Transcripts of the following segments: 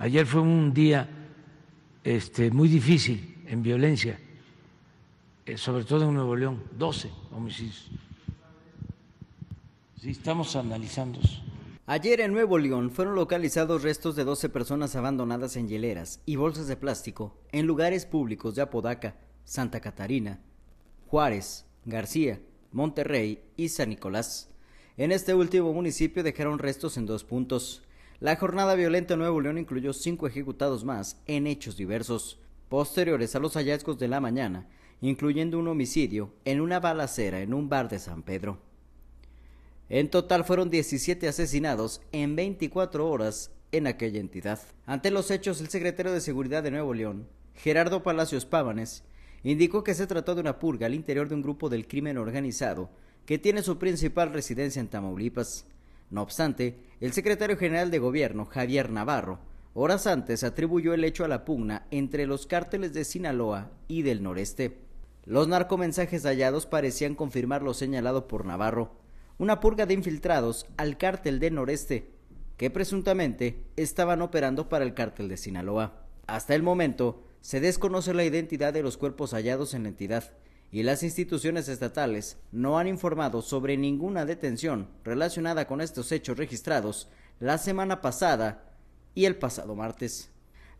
Ayer fue un día este, muy difícil en violencia, eh, sobre todo en Nuevo León, 12 homicidios. Sí, estamos analizando Ayer en Nuevo León fueron localizados restos de 12 personas abandonadas en hieleras y bolsas de plástico en lugares públicos de Apodaca, Santa Catarina, Juárez, García, Monterrey y San Nicolás. En este último municipio dejaron restos en dos puntos. La jornada violenta en Nuevo León incluyó cinco ejecutados más en hechos diversos, posteriores a los hallazgos de la mañana, incluyendo un homicidio en una balacera en un bar de San Pedro. En total fueron 17 asesinados en 24 horas en aquella entidad. Ante los hechos, el secretario de Seguridad de Nuevo León, Gerardo Palacios Pábanes, indicó que se trató de una purga al interior de un grupo del crimen organizado que tiene su principal residencia en Tamaulipas. No obstante, el secretario general de Gobierno, Javier Navarro, horas antes atribuyó el hecho a la pugna entre los cárteles de Sinaloa y del noreste. Los narcomensajes hallados parecían confirmar lo señalado por Navarro, una purga de infiltrados al cártel del noreste, que presuntamente estaban operando para el cártel de Sinaloa. Hasta el momento, se desconoce la identidad de los cuerpos hallados en la entidad, y las instituciones estatales no han informado sobre ninguna detención relacionada con estos hechos registrados la semana pasada y el pasado martes.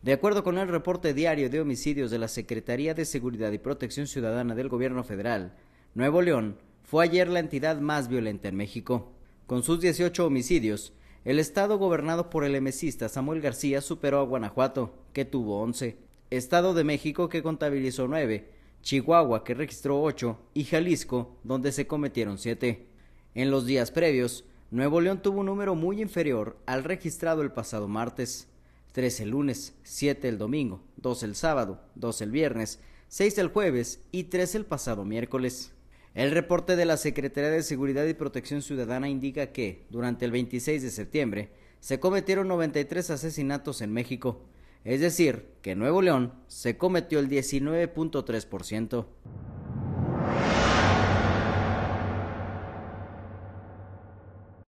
De acuerdo con el reporte diario de homicidios de la Secretaría de Seguridad y Protección Ciudadana del Gobierno Federal, Nuevo León fue ayer la entidad más violenta en México. Con sus 18 homicidios, el estado gobernado por el emecista Samuel García superó a Guanajuato, que tuvo once Estado de México que contabilizó nueve Chihuahua, que registró 8, y Jalisco, donde se cometieron 7. En los días previos, Nuevo León tuvo un número muy inferior al registrado el pasado martes. 3 el lunes, 7 el domingo, 2 el sábado, 2 el viernes, 6 el jueves y 3 el pasado miércoles. El reporte de la Secretaría de Seguridad y Protección Ciudadana indica que, durante el 26 de septiembre, se cometieron 93 asesinatos en México, es decir, que Nuevo León se cometió el 19.3%.